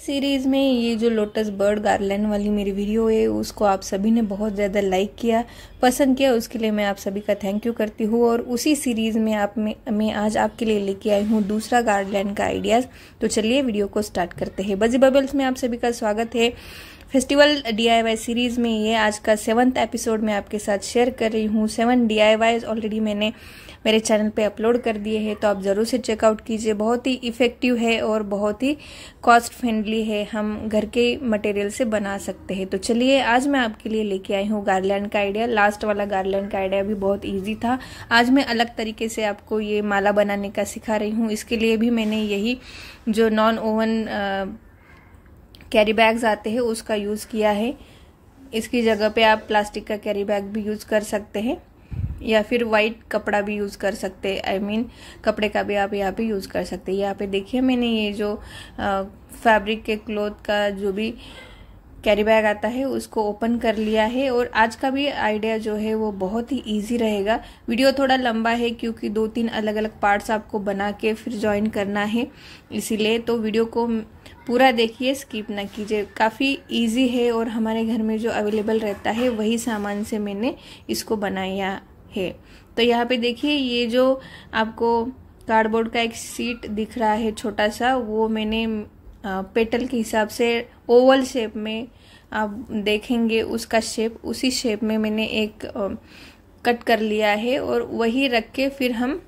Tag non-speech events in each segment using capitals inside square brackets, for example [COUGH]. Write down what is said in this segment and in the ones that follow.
series में ये जो लोटस बर्ड गार्लैंड वाली मेरी वीडियो है उसको आप सभी ने बहुत ज़्यादा लाइक किया पसंद किया उसके लिए मैं आप सभी का थैंक यू करती हूँ और उसी सीरीज़ में आप में मैं आज आपके लिए लेके आई हूँ दूसरा गार्डलैंड का आइडियाज़ तो चलिए वीडियो को स्टार्ट करते हैं बजी बबल्स में आप सभी का स्वागत है फेस्टिवल डी सीरीज़ में ये आज का सेवन्थ एपिसोड मैं आपके साथ शेयर कर रही हूँ सेवन डी ऑलरेडी मैंने मेरे चैनल पे अपलोड कर दिए हैं तो आप ज़रूर से चेकआउट कीजिए बहुत ही इफ़ेक्टिव है और बहुत ही कॉस्ट फ्रेंडली है हम घर के मटेरियल से बना सकते हैं तो चलिए आज मैं आपके लिए लेके आई हूँ गार्लैंड का आइडिया लास्ट वाला गार्लैंड का आइडिया भी बहुत ईजी था आज मैं अलग तरीके से आपको ये माला बनाने का सिखा रही हूँ इसके लिए भी मैंने यही जो नॉन ओवन कैरी बैग्स आते हैं उसका यूज़ किया है इसकी जगह पे आप प्लास्टिक का कैरी बैग भी यूज़ कर सकते हैं या फिर वाइट कपड़ा भी यूज़ कर सकते हैं आई मीन कपड़े का भी आप यहाँ पे यूज़ कर सकते हैं यहाँ पे देखिए मैंने ये जो फैब्रिक के क्लोथ का जो भी कैरी बैग आता है उसको ओपन कर लिया है और आज का भी आइडिया जो है वो बहुत ही इजी रहेगा वीडियो थोड़ा लंबा है क्योंकि दो तीन अलग अलग पार्ट्स आपको बना के फिर ज्वाइन करना है इसीलिए तो वीडियो को पूरा देखिए स्किप ना कीजिए काफ़ी इजी है और हमारे घर में जो अवेलेबल रहता है वही सामान से मैंने इसको बनाया है तो यहाँ पे देखिए ये जो आपको कार्डबोर्ड का एक सीट दिख रहा है छोटा सा वो मैंने पेटल के हिसाब से ओवल शेप में आप देखेंगे उसका शेप उसी शेप में मैंने एक कट कर लिया है और वही रख के फिर हम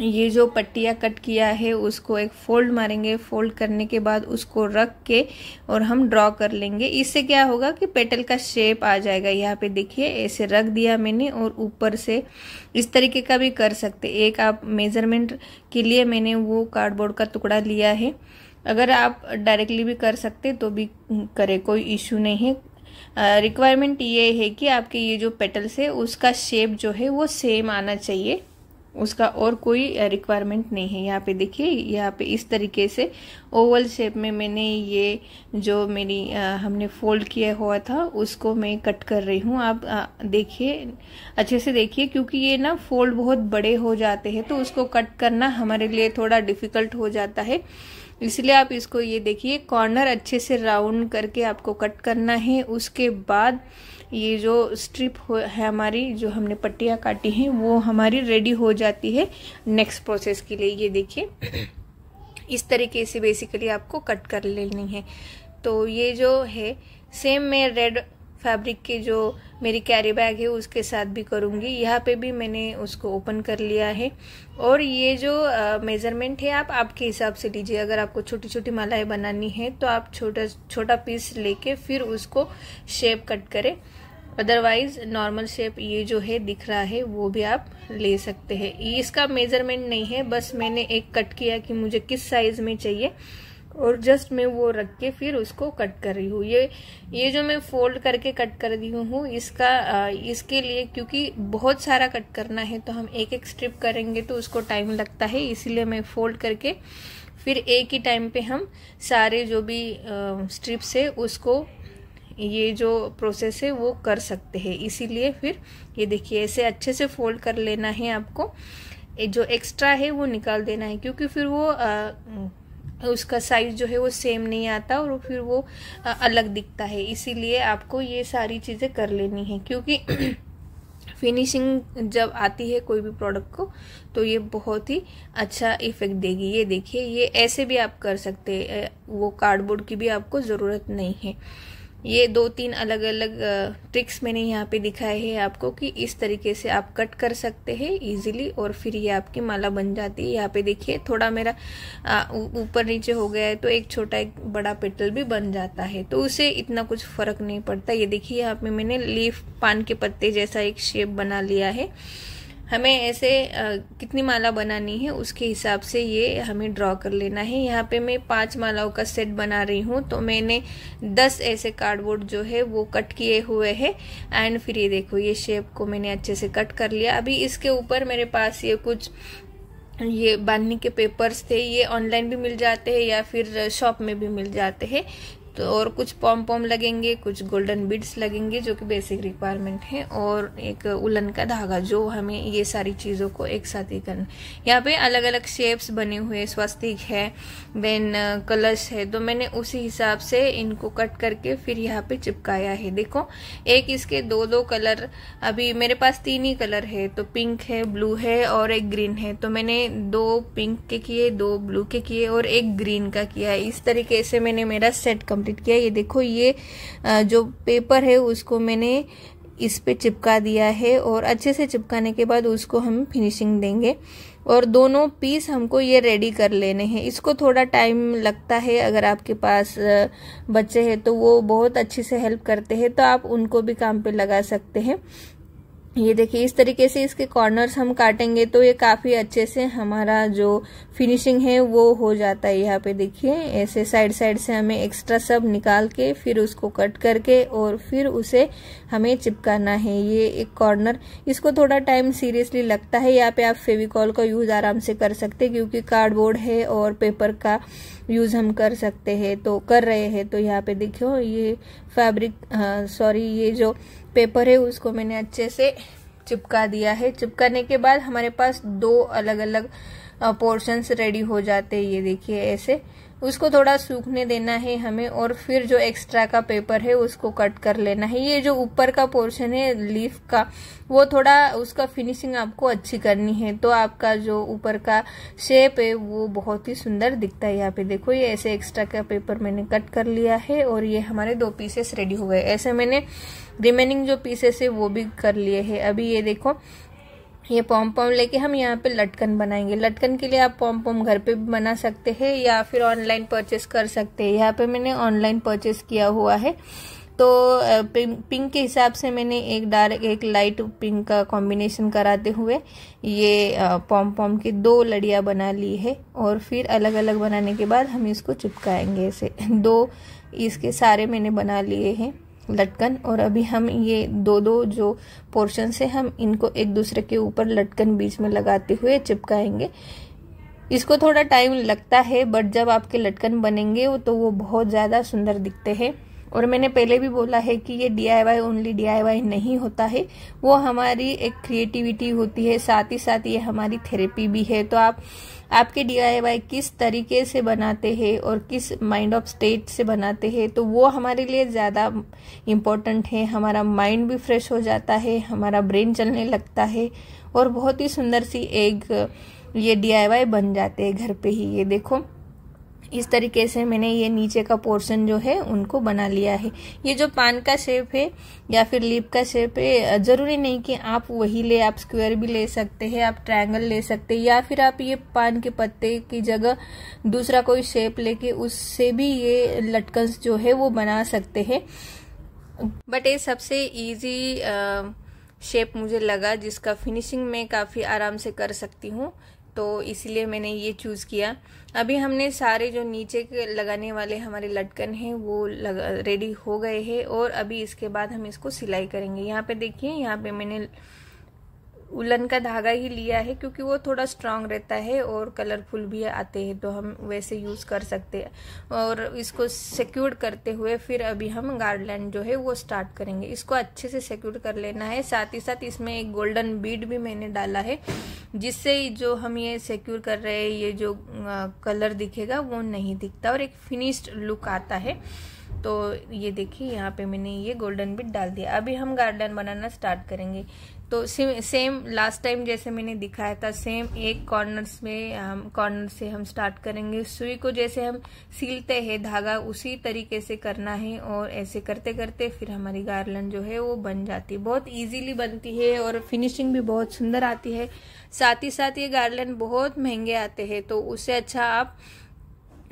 ये जो पट्टिया कट किया है उसको एक फोल्ड मारेंगे फोल्ड करने के बाद उसको रख के और हम ड्रॉ कर लेंगे इससे क्या होगा कि पेटल का शेप आ जाएगा यहाँ पे देखिए ऐसे रख दिया मैंने और ऊपर से इस तरीके का भी कर सकते एक आप मेज़रमेंट के लिए मैंने वो कार्डबोर्ड का टुकड़ा लिया है अगर आप डायरेक्टली भी कर सकते तो भी करें कोई इशू नहीं है रिक्वायरमेंट ये है कि आपके ये जो पेटल्स है उसका शेप जो है वो सेम आना चाहिए उसका और कोई रिक्वायरमेंट नहीं है यहाँ पे देखिए यहाँ पे इस तरीके से ओवल शेप में मैंने ये जो मेरी हमने फोल्ड किया हुआ था उसको मैं कट कर रही हूँ आप देखिए अच्छे से देखिए क्योंकि ये ना फोल्ड बहुत बड़े हो जाते हैं तो उसको कट करना हमारे लिए थोड़ा डिफ़िकल्ट हो जाता है इसलिए आप इसको ये देखिए कॉर्नर अच्छे से राउंड करके आपको कट करना है उसके बाद ये जो स्ट्रिप हो है हमारी जो हमने पट्टियाँ काटी हैं वो हमारी रेडी हो जाती है नेक्स्ट प्रोसेस के लिए ये देखिए इस तरीके से बेसिकली आपको कट कर लेनी है तो ये जो है सेम मैं रेड फैब्रिक के जो मेरी कैरी बैग है उसके साथ भी करूँगी यहाँ पे भी मैंने उसको ओपन कर लिया है और ये जो मेज़रमेंट है आप आपके हिसाब से लीजिए अगर आपको छोटी छोटी मालाएं बनानी है तो आप छोटा छोटा पीस लेके फिर उसको शेप कट करें अदरवाइज नॉर्मल शेप ये जो है दिख रहा है वो भी आप ले सकते हैं इसका मेजरमेंट नहीं है बस मैंने एक कट किया कि मुझे किस साइज में चाहिए और जस्ट मैं वो रख के फिर उसको कट कर रही हूँ ये ये जो मैं फोल्ड करके कट कर रही हूँ इसका इसके लिए क्योंकि बहुत सारा कट करना है तो हम एक एक स्ट्रिप करेंगे तो उसको टाइम लगता है इसीलिए मैं फोल्ड करके फिर एक ही टाइम पे हम सारे जो भी स्ट्रिप्स है उसको ये जो प्रोसेस है वो कर सकते हैं इसीलिए फिर ये देखिए ऐसे अच्छे से फोल्ड कर लेना है आपको जो एक्स्ट्रा है वो निकाल देना है क्योंकि फिर वो आ, उसका साइज़ जो है वो सेम नहीं आता और फिर वो आ, अलग दिखता है इसीलिए आपको ये सारी चीज़ें कर लेनी है क्योंकि फिनिशिंग [CLEARS THROAT] जब आती है कोई भी प्रोडक्ट को तो ये बहुत ही अच्छा इफेक्ट देगी ये देखिए ये ऐसे भी आप कर सकते हैं वो कार्डबोर्ड की भी आपको ज़रूरत नहीं है ये दो तीन अलग अलग ट्रिक्स मैंने यहाँ पे दिखाए हैं आपको कि इस तरीके से आप कट कर सकते हैं इजीली और फिर ये आपकी माला बन जाती है यहाँ पे देखिए थोड़ा मेरा ऊपर नीचे हो गया है तो एक छोटा एक बड़ा पेटल भी बन जाता है तो उसे इतना कुछ फर्क नहीं पड़ता ये देखिए यहाँ पे मैंने लीफ पान के पत्ते जैसा एक शेप बना लिया है हमें ऐसे कितनी माला बनानी है उसके हिसाब से ये हमें ड्रॉ कर लेना है यहाँ पे मैं पांच मालाओं का सेट बना रही हूँ तो मैंने दस ऐसे कार्डबोर्ड जो है वो कट किए हुए हैं एंड फिर ये देखो ये शेप को मैंने अच्छे से कट कर लिया अभी इसके ऊपर मेरे पास ये कुछ ये बांधनी के पेपर्स थे ये ऑनलाइन भी मिल जाते हैं या फिर शॉप में भी मिल जाते हैं तो और कुछ पॉम पॉम लगेंगे कुछ गोल्डन बीड्स लगेंगे जो कि बेसिक रिक्वायरमेंट है और एक उलन का धागा जो हमें ये सारी चीज़ों को एक साथ ही करना यहाँ पे अलग अलग शेप्स बने हुए स्वस्तिक है वेन कलर्स uh, है तो मैंने उसी हिसाब से इनको कट करके फिर यहाँ पे चिपकाया है देखो एक इसके दो दो कलर अभी मेरे पास तीन ही कलर है तो पिंक है ब्लू है और एक ग्रीन है तो मैंने दो पिंक के किए दो ब्लू के किए और एक ग्रीन का किया इस तरीके से मैंने मेरा सेट कम कंप्लीट किया ये देखो ये जो पेपर है उसको मैंने इस पे चिपका दिया है और अच्छे से चिपकाने के बाद उसको हम फिनिशिंग देंगे और दोनों पीस हमको ये रेडी कर लेने हैं इसको थोड़ा टाइम लगता है अगर आपके पास बच्चे हैं तो वो बहुत अच्छे से हेल्प करते हैं तो आप उनको भी काम पे लगा सकते हैं ये देखिए इस तरीके से इसके कॉर्नर्स हम काटेंगे तो ये काफ़ी अच्छे से हमारा जो फिनिशिंग है वो हो जाता है यहाँ पे देखिए ऐसे साइड साइड से हमें एक्स्ट्रा सब निकाल के फिर उसको कट करके और फिर उसे हमें चिपकाना है ये एक कॉर्नर इसको थोड़ा टाइम सीरियसली लगता है यहाँ पे आप फेविकॉल का यूज़ आराम से कर सकते क्योंकि कार्डबोर्ड है और पेपर का यूज़ हम कर सकते हैं तो कर रहे हैं तो यहाँ पे देखियो ये फैब्रिक सॉरी हाँ, ये जो पेपर है उसको मैंने अच्छे से चिपका दिया है चिपकाने के बाद हमारे पास दो अलग अलग पोर्शंस रेडी हो जाते हैं ये देखिए ऐसे उसको थोड़ा सूखने देना है हमें और फिर जो एक्स्ट्रा का पेपर है उसको कट कर लेना है ये जो ऊपर का पोर्शन है लीफ का वो थोड़ा उसका फिनिशिंग आपको अच्छी करनी है तो आपका जो ऊपर का शेप है वो बहुत ही सुंदर दिखता है यहाँ पे देखो ये ऐसे एक्स्ट्रा का पेपर मैंने कट कर लिया है और ये हमारे दो पीसेस रेडी हो गए ऐसे मैंने रिमेनिंग जो पीसेस है वो भी कर लिए है अभी ये देखो ये पॉम पॉम लेके हम यहाँ पे लटकन बनाएंगे लटकन के लिए आप पॉम पॉम घर पे भी बना सकते हैं या फिर ऑनलाइन परचेस कर सकते हैं यहाँ पे मैंने ऑनलाइन परचेस किया हुआ है तो पिंक के हिसाब से मैंने एक डार्क एक लाइट पिंक का कॉम्बिनेशन कराते हुए ये पॉम पॉम की दो लड़िया बना ली है और फिर अलग अलग बनाने के बाद हम इसको चिपकाएंगे ऐसे [LAUGHS] दो इसके सारे मैंने बना लिए हैं लटकन और अभी हम ये दो दो जो पोर्शन है हम इनको एक दूसरे के ऊपर लटकन बीच में लगाते हुए चिपकाएंगे इसको थोड़ा टाइम लगता है बट जब आपके लटकन बनेंगे तो वो बहुत ज़्यादा सुंदर दिखते हैं और मैंने पहले भी बोला है कि ये D I Y only D I Y नहीं होता है वो हमारी एक क्रिएटिविटी होती है साथ ही साथ ये हमारी थेरेपी भी है तो आप आपके डी किस तरीके से बनाते हैं और किस माइंड ऑफ स्टेट से बनाते हैं तो वो हमारे लिए ज़्यादा इम्पोर्टेंट है हमारा माइंड भी फ्रेश हो जाता है हमारा ब्रेन चलने लगता है और बहुत ही सुंदर सी एक ये डी बन जाते हैं घर पे ही ये देखो इस तरीके से मैंने ये नीचे का पोर्शन जो है उनको बना लिया है ये जो पान का शेप है या फिर लिप का शेप है ज़रूरी नहीं कि आप वही ले आप स्क्वायर भी ले सकते हैं आप ट्रायंगल ले सकते हैं या फिर आप ये पान के पत्ते की जगह दूसरा कोई शेप लेके उससे भी ये लटकन्स जो है वो बना सकते हैं बट ये सबसे ईजी शेप मुझे लगा जिसका फिनिशिंग मैं काफ़ी आराम से कर सकती हूँ तो इसीलिए मैंने ये चूज़ किया अभी हमने सारे जो नीचे के लगाने वाले हमारे लटकन हैं वो रेडी हो गए हैं और अभी इसके बाद हम इसको सिलाई करेंगे यहाँ पे देखिए यहाँ पे मैंने उलन का धागा ही लिया है क्योंकि वो थोड़ा स्ट्रांग रहता है और कलरफुल भी आते हैं तो हम वैसे यूज़ कर सकते हैं और इसको सिक्योर करते हुए फिर अभी हम गार्डलैंड जो है वो स्टार्ट करेंगे इसको अच्छे से सिक्योर कर लेना है साथ ही साथ इसमें एक गोल्डन बीड भी मैंने डाला है जिससे जो हम ये सिक्योर कर रहे हैं ये जो कलर दिखेगा वो नहीं दिखता और एक फिनिश्ड लुक आता है तो ये देखिए यहाँ पे मैंने ये गोल्डन बिट डाल दिया अभी हम गार्डन बनाना स्टार्ट करेंगे तो सेम सेम लास्ट टाइम जैसे मैंने दिखाया था सेम एक कॉर्नर में हम कॉर्नर से हम स्टार्ट करेंगे सुई को जैसे हम सीलते हैं धागा उसी तरीके से करना है और ऐसे करते करते फिर हमारी गार्लन जो है वो बन जाती है बहुत इजीली बनती है और फिनिशिंग भी बहुत सुंदर आती है साथ ही साथ ये गार्लन बहुत महंगे आते हैं तो उससे अच्छा आप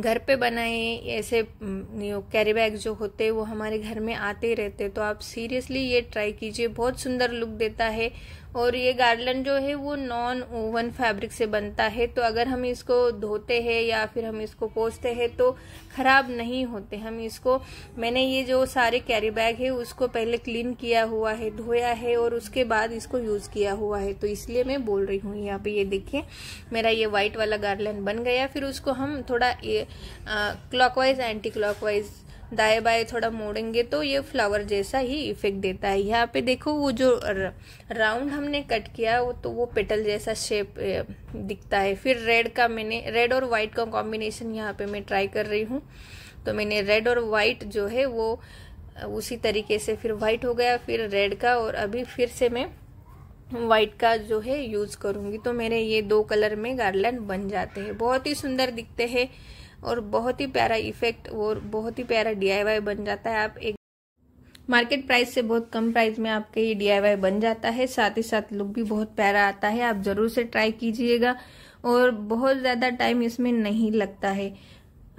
घर पे बनाए ऐसे कैरी बैग जो होते वो हमारे घर में आते रहते तो आप सीरियसली ये ट्राई कीजिए बहुत सुंदर लुक देता है और ये गार्लन जो है वो नॉन ओवन फैब्रिक से बनता है तो अगर हम इसको धोते हैं या फिर हम इसको पोसते हैं तो ख़राब नहीं होते हम इसको मैंने ये जो सारे कैरी बैग है उसको पहले क्लीन किया हुआ है धोया है और उसके बाद इसको यूज़ किया हुआ है तो इसलिए मैं बोल रही हूँ यहाँ पे ये देखिए मेरा ये व्हाइट वाला गार्लन बन गया फिर उसको हम थोड़ा क्लॉक एंटी क्लॉक दाएं बाएं थोड़ा मोड़ेंगे तो ये फ्लावर जैसा ही इफेक्ट देता है यहाँ पे देखो वो जो राउंड हमने कट किया वो तो वो पेटल जैसा शेप दिखता है फिर रेड का मैंने रेड और वाइट का कॉम्बिनेशन यहाँ पे मैं ट्राई कर रही हूँ तो मैंने रेड और वाइट जो है वो उसी तरीके से फिर वाइट हो गया फिर रेड का और अभी फिर से मैं वाइट का जो है यूज़ करूँगी तो मेरे ये दो कलर में गार्लैंड बन जाते हैं बहुत ही सुंदर दिखते हैं और बहुत ही प्यारा इफेक्ट और बहुत ही प्यारा डी बन जाता है आप एक मार्केट प्राइस से बहुत कम प्राइस में आपके ये डी बन जाता है साथ ही साथ लुक भी बहुत प्यारा आता है आप ज़रूर से ट्राई कीजिएगा और बहुत ज़्यादा टाइम इसमें नहीं लगता है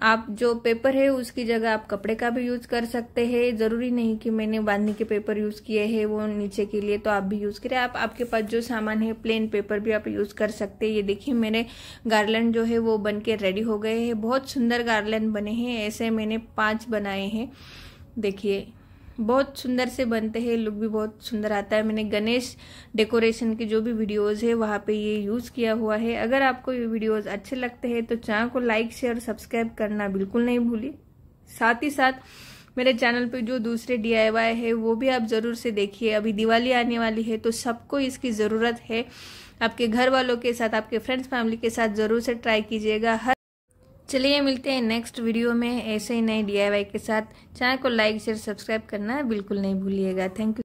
आप जो पेपर है उसकी जगह आप कपड़े का भी यूज़ कर सकते हैं ज़रूरी नहीं कि मैंने बांधने के पेपर यूज़ किए हैं वो नीचे के लिए तो आप भी यूज़ करें आप आपके पास जो सामान है प्लेन पेपर भी आप यूज़ कर सकते हैं ये देखिए मेरे गार्लैंड जो है वो बन के रेडी हो गए हैं बहुत सुंदर गार्लैंड बने हैं ऐसे मैंने पाँच बनाए हैं देखिए बहुत सुंदर से बनते हैं लुक भी बहुत सुंदर आता है मैंने गणेश डेकोरेशन के जो भी वीडियोस है वहाँ पे ये यूज़ किया हुआ है अगर आपको ये वीडियोस अच्छे लगते हैं तो चैनल को लाइक शेयर सब्सक्राइब करना बिल्कुल नहीं भूलिए साथ ही साथ मेरे चैनल पे जो दूसरे डी है वो भी आप ज़रूर से देखिए अभी दिवाली आने वाली है तो सबको इसकी ज़रूरत है आपके घर वालों के साथ आपके फ्रेंड्स फैमिली के साथ ज़रूर से ट्राई कीजिएगा हर चलिए मिलते हैं नेक्स्ट वीडियो में ऐसे ही नए डी के साथ चैनल को लाइक शेयर सब्सक्राइब करना बिल्कुल नहीं भूलिएगा थैंक यू